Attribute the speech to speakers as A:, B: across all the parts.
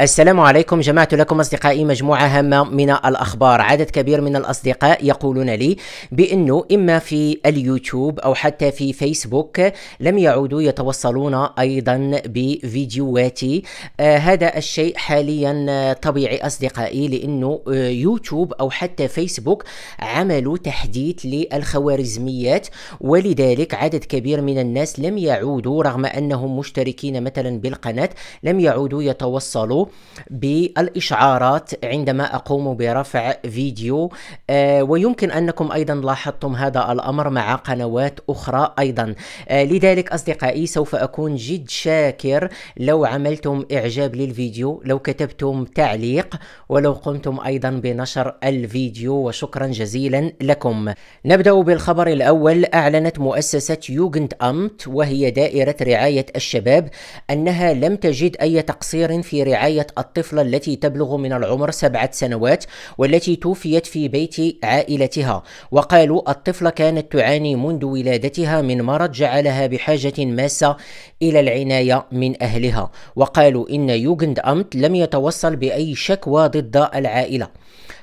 A: السلام عليكم جمعت لكم أصدقائي مجموعة هامة من الأخبار عدد كبير من الأصدقاء يقولون لي بأنه إما في اليوتيوب أو حتى في فيسبوك لم يعودوا يتوصلون أيضا بفيديوهاتي آه هذا الشيء حاليا طبيعي أصدقائي لأنه آه، يوتيوب أو حتى فيسبوك عملوا تحديث للخوارزميات ولذلك عدد كبير من الناس لم يعودوا رغم أنهم مشتركين مثلا بالقناة لم يعودوا يتوصلوا بالاشعارات عندما اقوم برفع فيديو آه، ويمكن انكم ايضا لاحظتم هذا الامر مع قنوات اخرى ايضا آه، لذلك اصدقائي سوف اكون جد شاكر لو عملتم اعجاب للفيديو لو كتبتم تعليق ولو قمتم ايضا بنشر الفيديو وشكرا جزيلا لكم نبدا بالخبر الاول اعلنت مؤسسه يوغند امت وهي دائره رعايه الشباب انها لم تجد اي تقصير في رعايه ضحية الطفلة التي تبلغ من العمر سبعة سنوات والتي توفيت في بيت عائلتها وقالوا الطفلة كانت تعاني منذ ولادتها من مرض جعلها بحاجة ماسة إلى العناية من أهلها وقالوا إن يوغند أمت لم يتوصل بأي شكوى ضد العائلة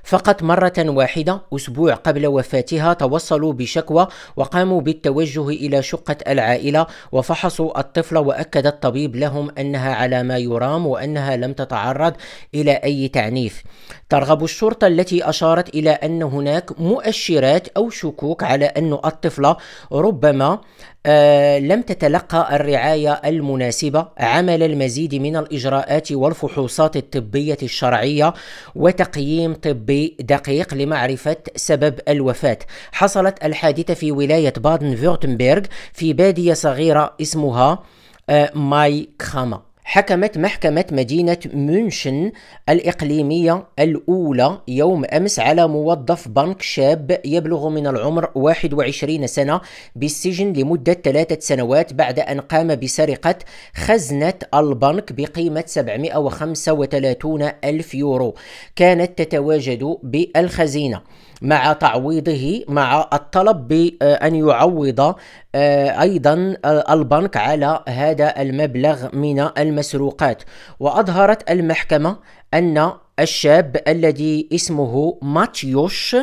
A: فقط مرة واحدة أسبوع قبل وفاتها توصلوا بشكوى وقاموا بالتوجه إلى شقة العائلة وفحصوا الطفلة وأكد الطبيب لهم أنها على ما يرام وأنها لم تتعرض إلى أي تعنيف ترغب الشرطة التي أشارت إلى أن هناك مؤشرات أو شكوك على أن الطفلة ربما آه، لم تتلقى الرعاية المناسبة عمل المزيد من الإجراءات والفحوصات الطبية الشرعية وتقييم طبي دقيق لمعرفة سبب الوفاة حصلت الحادثة في ولاية بادن فيرتمبرغ في بادية صغيرة اسمها آه، ماي كراما حكمت محكمة مدينة مونشن الإقليمية الأولى يوم أمس على موظف بنك شاب يبلغ من العمر 21 سنة بالسجن لمدة ثلاثة سنوات بعد أن قام بسرقة خزنة البنك بقيمة 735 ألف يورو كانت تتواجد بالخزينة مع تعويضه مع الطلب بأن يعوض آه، أيضا آه، البنك على هذا المبلغ من المسروقات وأظهرت المحكمة أن الشاب الذي اسمه ماتيوش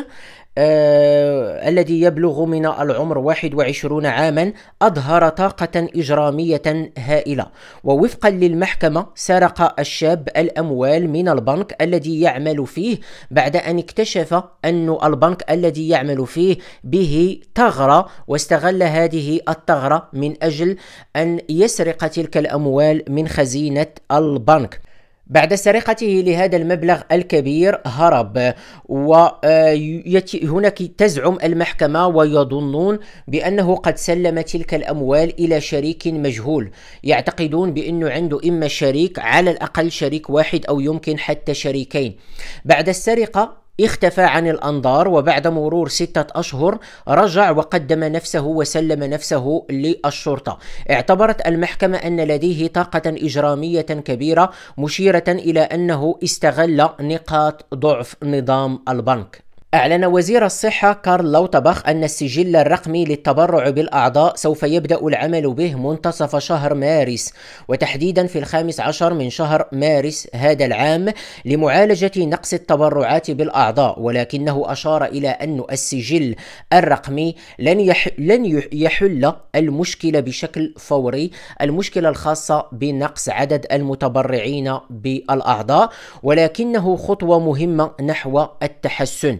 A: آه الذي يبلغ من العمر 21 عاما أظهر طاقة إجرامية هائلة ووفقا للمحكمة سرق الشاب الأموال من البنك الذي يعمل فيه بعد أن اكتشف أن البنك الذي يعمل فيه به ثغرة واستغل هذه الثغرة من أجل أن يسرق تلك الأموال من خزينة البنك بعد سرقته لهذا المبلغ الكبير هرب وهناك آه، تزعم المحكمة ويظنون بأنه قد سلم تلك الأموال إلى شريك مجهول يعتقدون بأنه عنده إما شريك على الأقل شريك واحد أو يمكن حتى شريكين بعد السرقة اختفى عن الأنظار وبعد مرور ستة أشهر رجع وقدم نفسه وسلم نفسه للشرطة اعتبرت المحكمة أن لديه طاقة إجرامية كبيرة مشيرة إلى أنه استغل نقاط ضعف نظام البنك أعلن وزير الصحة كارل لوتبخ أن السجل الرقمي للتبرع بالأعضاء سوف يبدأ العمل به منتصف شهر مارس وتحديدا في الخامس عشر من شهر مارس هذا العام لمعالجة نقص التبرعات بالأعضاء ولكنه أشار إلى أن السجل الرقمي لن يح... لن يحل المشكلة بشكل فوري المشكلة الخاصة بنقص عدد المتبرعين بالأعضاء ولكنه خطوة مهمة نحو التحسن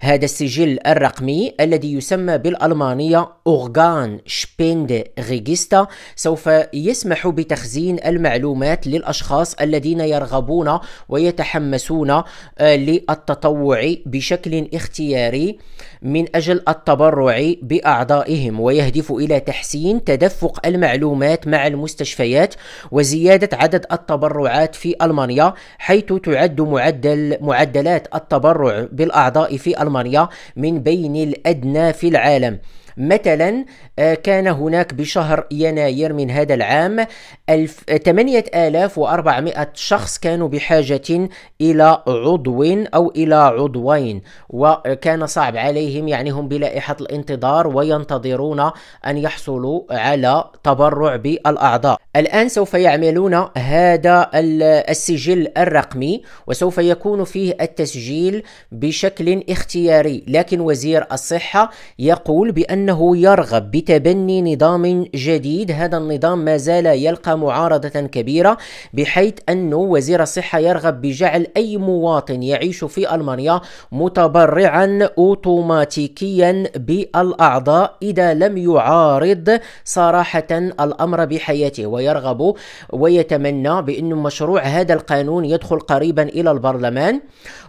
A: هذا السجل الرقمي الذي يسمى بالألمانية أورغان شبيند ريجيستا سوف يسمح بتخزين المعلومات للأشخاص الذين يرغبون ويتحمسون آه، للتطوع بشكل اختياري من أجل التبرع بأعضائهم ويهدف إلى تحسين تدفق المعلومات مع المستشفيات وزيادة عدد التبرعات في ألمانيا حيث تعد معدل معدلات التبرع بالأعضاء في ألمانيا المانيا من بين الادنى في العالم مثلا آه، كان هناك بشهر يناير من هذا العام 8400 شخص كانوا بحاجة إلى عضو أو إلى عضوين وكان صعب عليهم يعني هم بلائحة الانتظار وينتظرون أن يحصلوا على تبرع بالأعضاء الآن سوف يعملون هذا السجل الرقمي وسوف يكون فيه التسجيل بشكل اختياري لكن وزير الصحة يقول بأن أنه يرغب بتبني نظام جديد هذا النظام ما زال يلقى معارضة كبيرة بحيث أنه وزير الصحة يرغب بجعل أي مواطن يعيش في ألمانيا متبرعا أوتوماتيكيا بالأعضاء إذا لم يعارض صراحة الأمر بحياته ويرغب ويتمنى بأن مشروع هذا القانون يدخل قريبا إلى البرلمان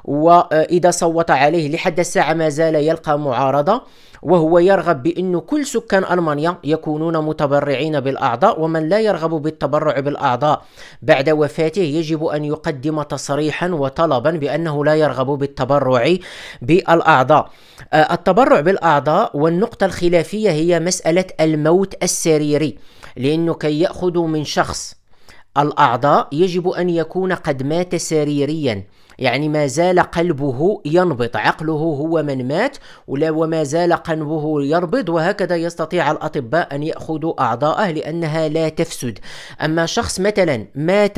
A: وإذا صوت عليه لحد الساعة ما زال يلقى معارضة وهو يرغب بأن كل سكان ألمانيا يكونون متبرعين بالأعضاء ومن لا يرغب بالتبرع بالأعضاء بعد وفاته يجب أن يقدم تصريحا وطلبا بأنه لا يرغب بالتبرع بالأعضاء آه، التبرع بالأعضاء والنقطة الخلافية هي مسألة الموت السريري لأنه كي يأخذ من شخص الأعضاء يجب أن يكون قد مات سريريا يعني ما زال قلبه ينبض عقله هو من مات ولا وما زال قلبه يربض وهكذا يستطيع الأطباء أن يأخذوا أعضاءه لأنها لا تفسد أما شخص مثلا مات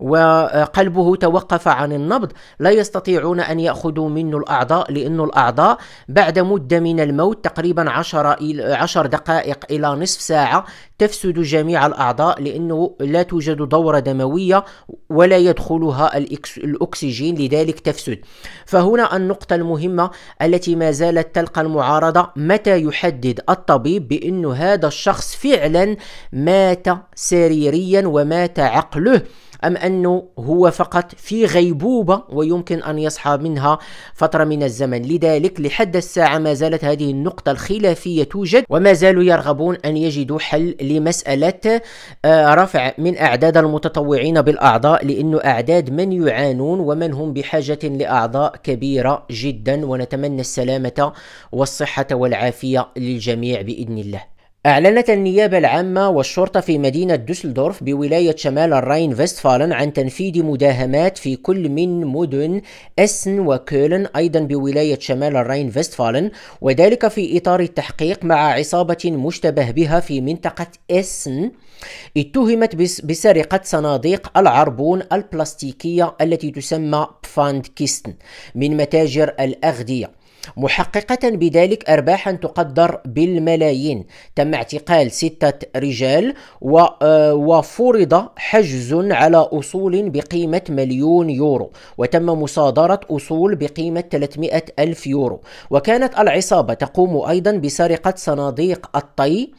A: وقلبه توقف عن النبض لا يستطيعون أن يأخذوا منه الأعضاء لأن الأعضاء بعد مدة من الموت تقريبا 10 10 دقائق إلى نصف ساعة تفسد جميع الأعضاء لأنه لا توجد دورة دموية ولا يدخلها الأكسجين لذلك تفسد فهنا النقطة المهمة التي ما زالت تلقى المعارضة متى يحدد الطبيب بأن هذا الشخص فعلا مات سريريا ومات عقله أم أنه هو فقط في غيبوبة ويمكن أن يصحى منها فترة من الزمن لذلك لحد الساعة ما زالت هذه النقطة الخلافية توجد وما زالوا يرغبون أن يجدوا حل لمسألة آه، رفع من أعداد المتطوعين بالأعضاء لأنه أعداد من يعانون ومن هم بحاجة لأعضاء كبيرة جدا ونتمنى السلامة والصحة والعافية للجميع بإذن الله أعلنت النيابة العامة والشرطة في مدينة دوسلدورف بولاية شمال الراين فيستفالن عن تنفيذ مداهمات في كل من مدن أسن وكولن أيضا بولاية شمال الراين فيستفالن وذلك في إطار التحقيق مع عصابة مشتبه بها في منطقة أسن اتهمت بسرقة صناديق العربون البلاستيكية التي تسمى بفاند كيستن من متاجر الأغذية محققة بذلك أرباحا تقدر بالملايين تم اعتقال ستة رجال آه، وفرض حجز على أصول بقيمة مليون يورو وتم مصادرة أصول بقيمة 300 ألف يورو وكانت العصابة تقوم أيضا بسرقة صناديق الطي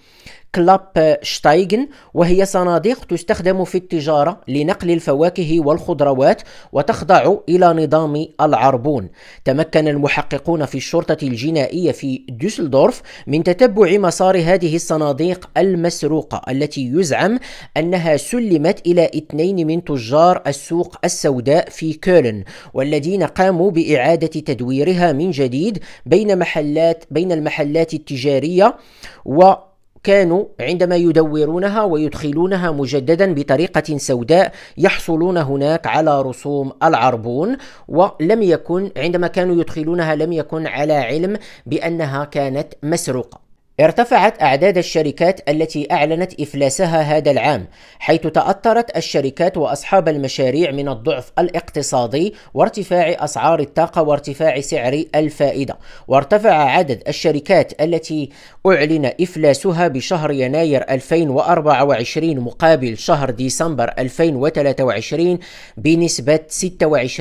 A: كلاب شتايجن وهي صناديق تستخدم في التجارة لنقل الفواكه والخضروات وتخضع إلى نظام العربون تمكن المحققون في الشرطة الجنائية في دوسلدورف من تتبع مسار هذه الصناديق المسروقة التي يزعم أنها سلمت إلى اثنين من تجار السوق السوداء في كولن والذين قاموا بإعادة تدويرها من جديد بين محلات بين المحلات التجارية و كانوا عندما يدورونها ويدخلونها مجددا بطريقة سوداء يحصلون هناك على رسوم العربون ولم يكن عندما كانوا يدخلونها لم يكن على علم بأنها كانت مسروقة ارتفعت أعداد الشركات التي أعلنت إفلاسها هذا العام، حيث تأثرت الشركات وأصحاب المشاريع من الضعف الاقتصادي وارتفاع أسعار الطاقة وارتفاع سعر الفائدة، وارتفع عدد الشركات التي أعلن إفلاسها بشهر يناير 2024 مقابل شهر ديسمبر 2023 بنسبة 26.2%.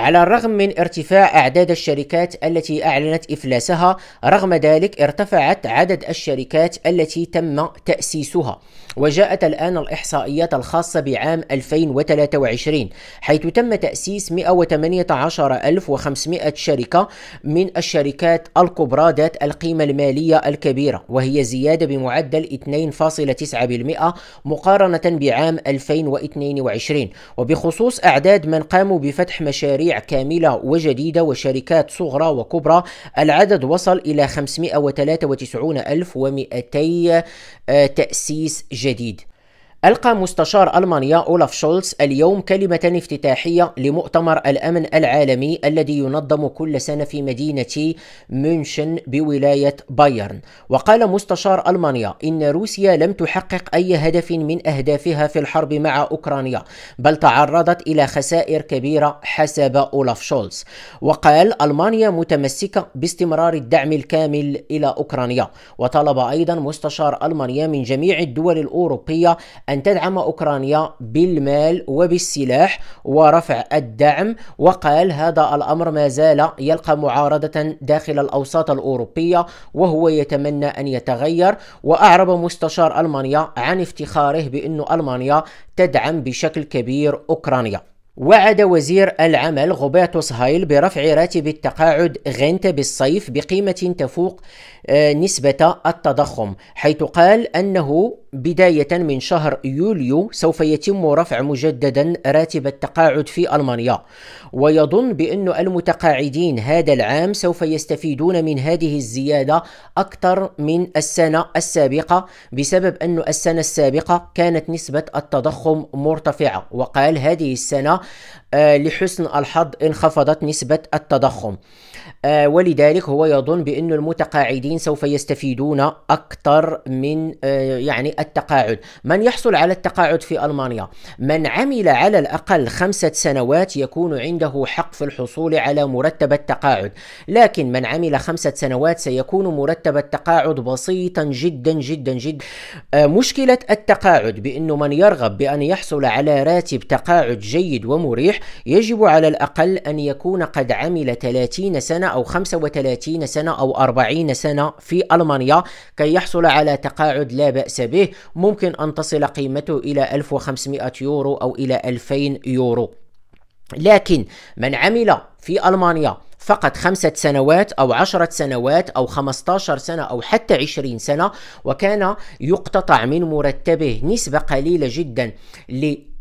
A: على الرغم من ارتفاع أعداد الشركات التي أعلنت إفلاسها رغم ذلك ارتفعت عدد الشركات التي تم تأسيسها وجاءت الآن الإحصائيات الخاصة بعام 2023 حيث تم تأسيس 118500 شركة من الشركات الكبرى ذات القيمة المالية الكبيرة وهي زيادة بمعدل 2.9% مقارنة بعام 2022 وبخصوص أعداد من قاموا بفتح مشاريع كاملة وجديدة وشركات صغرى وكبرى العدد وصل إلى 593 الف آه، تأسيس جديد ألقى مستشار ألمانيا أولاف شولتز اليوم كلمة افتتاحية لمؤتمر الأمن العالمي الذي ينظم كل سنة في مدينة ميونشن بولاية بايرن وقال مستشار ألمانيا إن روسيا لم تحقق أي هدف من أهدافها في الحرب مع أوكرانيا بل تعرضت إلى خسائر كبيرة حسب أولاف شولتز وقال ألمانيا متمسكة باستمرار الدعم الكامل إلى أوكرانيا وطلب أيضا مستشار ألمانيا من جميع الدول الأوروبية أن تدعم أوكرانيا بالمال وبالسلاح ورفع الدعم وقال هذا الأمر ما زال يلقى معارضة داخل الأوساط الأوروبية وهو يتمنى أن يتغير وأعرب مستشار ألمانيا عن افتخاره بأن ألمانيا تدعم بشكل كبير أوكرانيا وعد وزير العمل غوبيرتوس هايل برفع راتب التقاعد غنت بالصيف بقيمة تفوق آه، نسبة التضخم حيث قال أنه بداية من شهر يوليو سوف يتم رفع مجددا راتب التقاعد في ألمانيا ويظن بأن المتقاعدين هذا العام سوف يستفيدون من هذه الزيادة أكثر من السنة السابقة بسبب أن السنة السابقة كانت نسبة التضخم مرتفعة وقال هذه السنة آه، لحسن الحظ انخفضت نسبة التضخم آه، ولذلك هو يظن بأن المتقاعدين سوف يستفيدون أكثر من آه، يعني التقاعد من يحصل على التقاعد في ألمانيا من عمل على الأقل خمسة سنوات يكون عنده حق في الحصول على مرتب التقاعد لكن من عمل خمسة سنوات سيكون مرتب التقاعد بسيطا جدا جدا جدا مشكلة التقاعد بأنه من يرغب بأن يحصل على راتب تقاعد جيد و ومريح يجب على الأقل أن يكون قد عمل 30 سنة أو 35 سنة أو 40 سنة في ألمانيا كي يحصل على تقاعد لا بأس به ممكن أن تصل قيمته إلى 1500 يورو أو إلى 2000 يورو لكن من عمل في ألمانيا فقط خمسة سنوات أو عشرة سنوات أو خمستاشر سنة أو حتى عشرين سنة وكان يقتطع من مرتبه نسبة قليلة جدا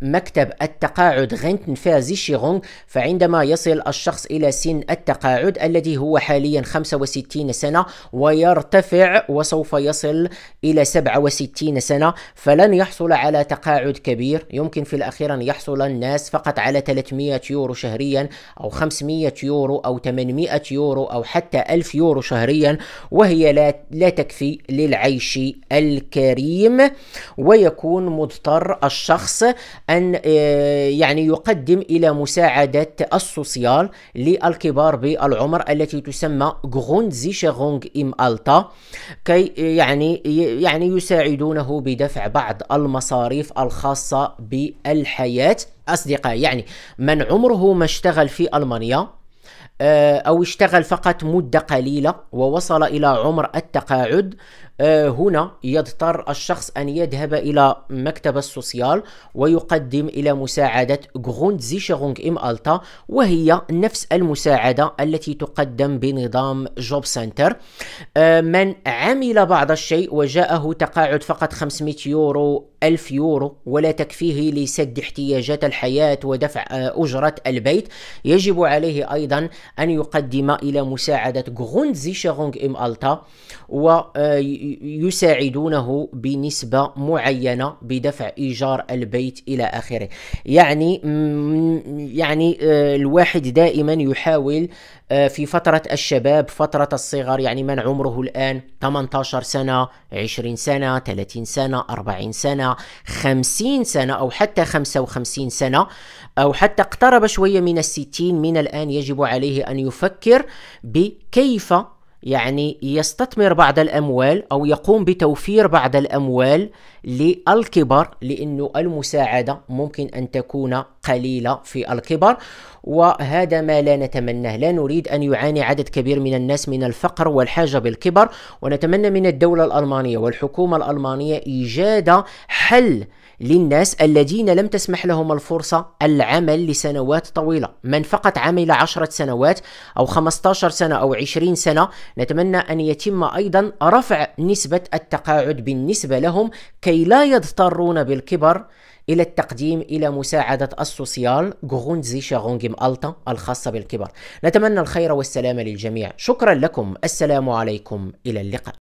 A: مكتب التقاعد غنتنفازيشيرونغ فعندما يصل الشخص إلى سن التقاعد الذي هو حاليا 65 سنة ويرتفع وسوف يصل إلى 67 سنة فلن يحصل على تقاعد كبير يمكن في الأخير أن يحصل الناس فقط على 300 يورو شهريا أو 500 يورو أو 800 يورو أو حتى 1000 يورو شهريا وهي لا, لا تكفي للعيش الكريم ويكون مضطر الشخص ان آه، يعني يقدم الى مساعده السوسيال للكبار بالعمر التي تسمى غونزي شغونغ ام التا كي آه، يعني يعني يساعدونه بدفع بعض المصاريف الخاصه بالحياه اصدقائي يعني من عمره ما اشتغل في المانيا آه، أو اشتغل فقط مدة قليلة ووصل إلى عمر التقاعد آه، هنا يضطر الشخص أن يذهب إلى مكتب السوسيال ويقدم إلى مساعدة زيشغونغ إم ألتا وهي نفس المساعدة التي تقدم بنظام جوب سنتر آه، من عمل بعض الشيء وجاءه تقاعد فقط 500 يورو 1000 يورو ولا تكفيه لسد احتياجات الحياة ودفع آه، أجرة البيت يجب عليه أيضا أن يقدم إلى مساعدة زيشغونغ إم ألتا و يساعدونه بنسبة معينة بدفع إيجار البيت إلى آخره يعني يعني آه، الواحد دائما يحاول آه، في فترة الشباب فترة الصغر يعني من عمره الآن 18 سنة 20 سنة 30 سنة 40 سنة 50 سنة أو حتى 55 سنة أو حتى اقترب شوية من الستين من الآن يجب عليه أن يفكر بكيف يعني يستثمر بعض الأموال أو يقوم بتوفير بعض الأموال للكبار لأن المساعدة ممكن أن تكون قليلة في الكبر وهذا ما لا نتمناه لا نريد أن يعاني عدد كبير من الناس من الفقر والحاجة بالكبر ونتمنى من الدولة الألمانية والحكومة الألمانية إيجاد حل للناس الذين لم تسمح لهم الفرصة العمل لسنوات طويلة من فقط عمل عشرة سنوات أو 15 سنة أو 20 سنة نتمنى أن يتم أيضا رفع نسبة التقاعد بالنسبة لهم كي لا يضطرون بالكبر إلى التقديم إلى مساعدة السوسيال غرونزيشا غونجيم ألتا الخاصة بالكبر نتمنى الخير والسلامة للجميع شكرا لكم السلام عليكم إلى اللقاء